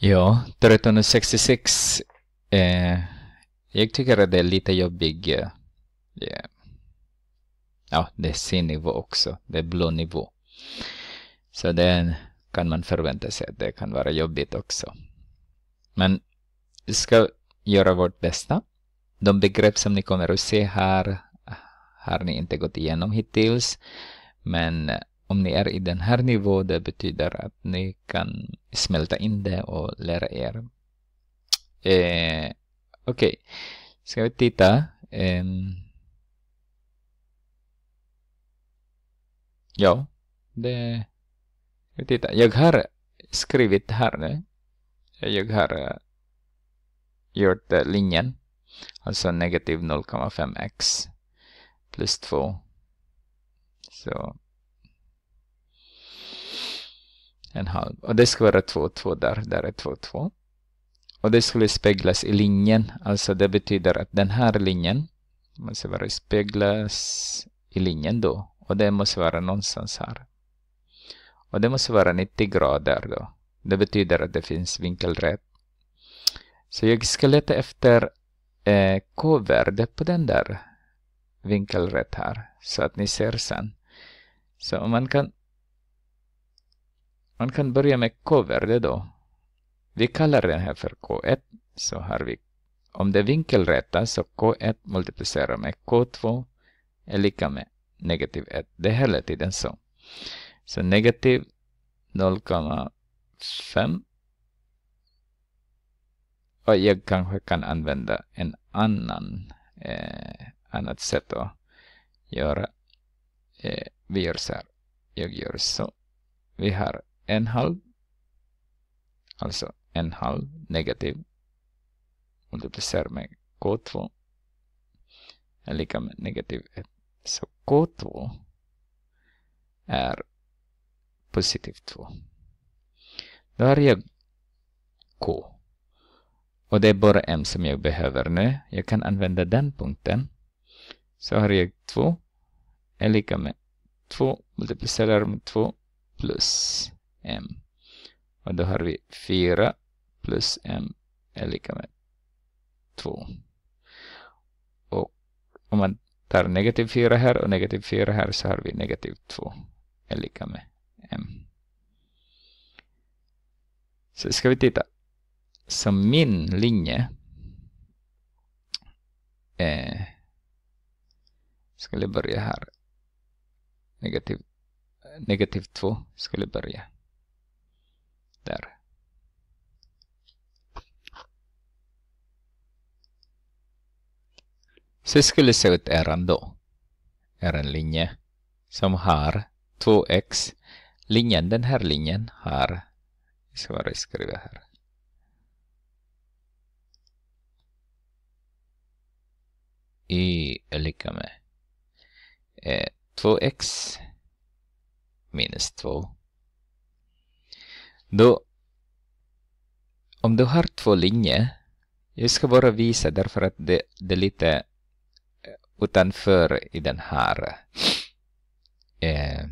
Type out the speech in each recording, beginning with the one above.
Ja, 1366. Eh, jag tycker att det är lite jobbig. Eh, eh Ja, det är C-nivå också. Det är blå nivå. Så det kan man förvänta sig att det kan vara jobbigt också. Men vi ska göra vårt bästa. De begrepp som ni kommer att se här har ni inte gått igenom hittills. Men om ni är i den här nivån, det betyder att ni kan smälta in det och lära er. Eh, Okej, okay. ska vi titta. Eh, ja, det... Vi tittar. Jag har skrivit här nu. Jag har eh, gjort eh, linjen. Alltså negativ 0,5x plus 2. Så en halv. Och det ska vara 2, 2 där, där är 2, 2. Och det skulle speglas i linjen, alltså det betyder att den här linjen måste vara speglas i linjen då. Och det måste vara någonstans här. Och det måste vara 90 grader då. Det betyder att det finns vinkelrätt. Så jag ska leta efter eh, k-värde på den där vinkelrätt här så att ni ser sen. Så man kan man kan börja med K-värde då. Vi kallar den här för K1. Så har vi, om det är vinkelrätta så K1 multiplicerar med K2 är lika med negativ 1. Det är hela tiden så. Så negativ 0,5. Och jag kanske kan använda en annan eh, annat sätt att göra. Eh, vi gör så här. Jag gör så. Vi har en halv. Alltså en halv negativ multiplicerar med K2 är lika med negativ 1. Så K2 är positiv 2. Då har jag K. Och det är bara M som jag behöver nu. Jag kan använda den punkten. Så har jag 2 är lika med 2 multiplicerar med 2 plus m. Och då har vi 4 plus m är lika med 2. Och om man tar negativ 4 här och negativ 4 här så har vi negativ 2 är lika med m. Så ska vi titta. Så min linje eh, skulle börja här. Negativ, negativ 2 skulle börja efter Så skulle se ut eran då. Är en linje som har 2x. Linjen, den här linjen har, jag ska bara skriva här. Y är lika med 2x eh, minus 2 då, om du har två linjer, jag ska bara visa därför att det, det är lite eh, utanför i den här eh,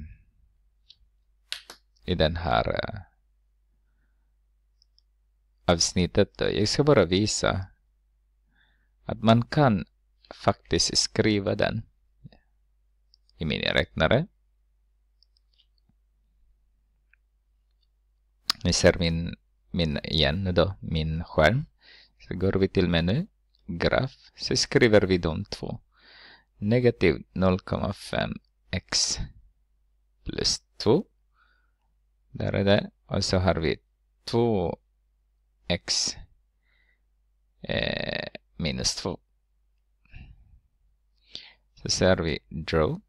i den här eh, avsnittet. Jag ska bara visa att man kan faktiskt skriva den i min räknare. Ni ser min, min igen då, min skärm. Så går vi till meny, graf, så skriver vi de två. Negativ 0,5x plus 2. Där är det. Och så har vi 2x eh, minus 2. Så ser vi draw.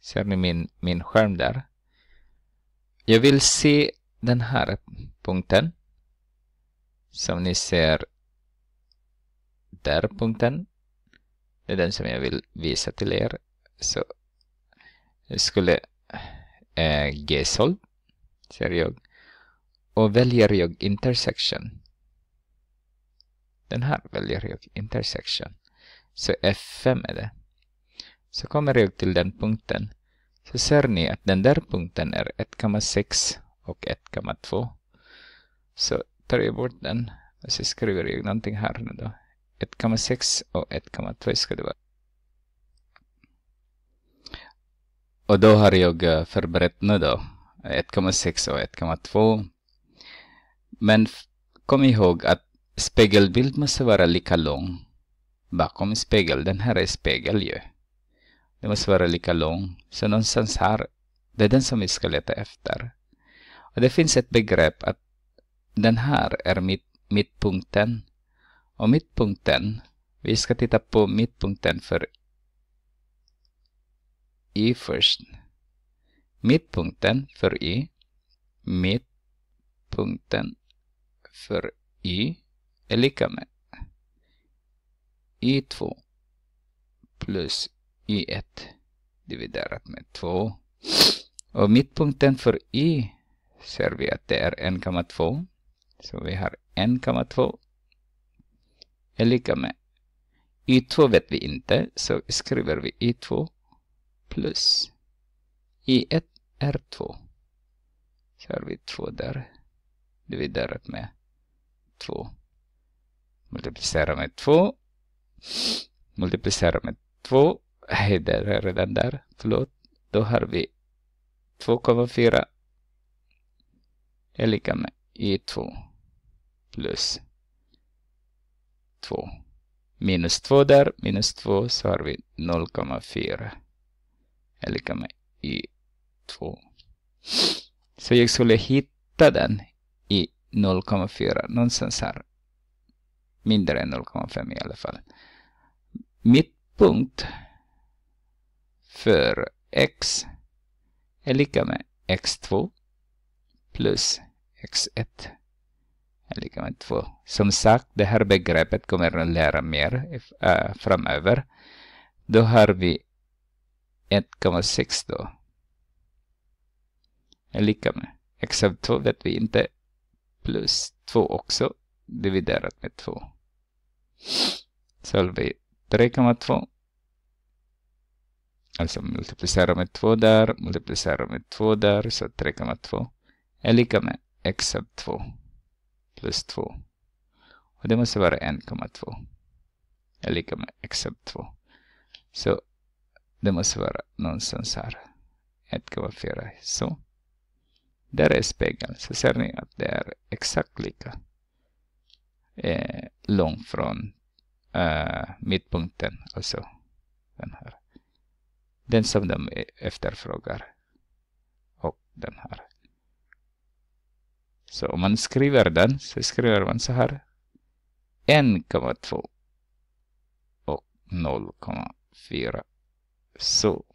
Ser ni min, min skärm där? Jag vill se den här punkten. Som ni ser där punkten. Det är den som jag vill visa till er. Så jag skulle eh, G-sol, ser jag. Och väljer jag intersection. Den här väljer jag intersection. Så F5 är det. Så kommer jag till den punkten så ser ni att den där punkten är 1,6 och 1,2. Så tar jag bort den och så skriver jag någonting här nu då. 1,6 och 1,2 ska det vara. Och då har jag eh, förberett nu då 1,6 och 1,2. Men kom ihåg att spegelbild måste vara lika lång bakom spegel. Den här är spegel ju. Det måste vara lika lång. Så någonstans här, det är den som vi ska leta efter. Och det finns ett begrepp att den här är mitt, mittpunkten. Och mittpunkten, vi ska titta på mittpunkten för i först. Mittpunkten för i, mittpunkten för i är lika med i2 plus y1 dividerat med 2. Och mittpunkten för y ser vi att det är 1,2. Så vi har 1,2 är lika med y2 vet vi inte, så skriver vi y2 plus y1 är 2. Så har vi 2 där dividerat med 2. Multiplicera med 2. Multiplicera med 2 hej, där är redan där. Förlåt. Då har vi 2,4 är lika med i2 plus 2. Minus 2 där, minus 2 så har vi 0,4 är lika med i2. Så jag skulle hitta den i 0,4 någonstans här. Mindre än 0,5 i alla fall. Mittpunkt för x är lika med x2 plus x1 är lika med 2. Som sagt, det här begreppet kommer att lära mer äh, framöver. Då har vi 1,6 då. Är lika med x av 2 vet vi inte. Plus 2 också dividerat med 2. Så har vi 3,2 Alltså multiplicera med 2 där, multiplicera med 2 där, så 3,2 är lika med x sub 2 plus 2. Och det måste vara 1,2 är lika med x sub 2. Så det måste vara någonstans här. 1,4 så. Där är spegeln. Så ser ni att det är exakt lika eh, långt från eh, mittpunkten. Alltså den här den som de e- efterfrågar. Och den här. Så om man skriver den så skriver man så här. 1,2 och 0,4. Så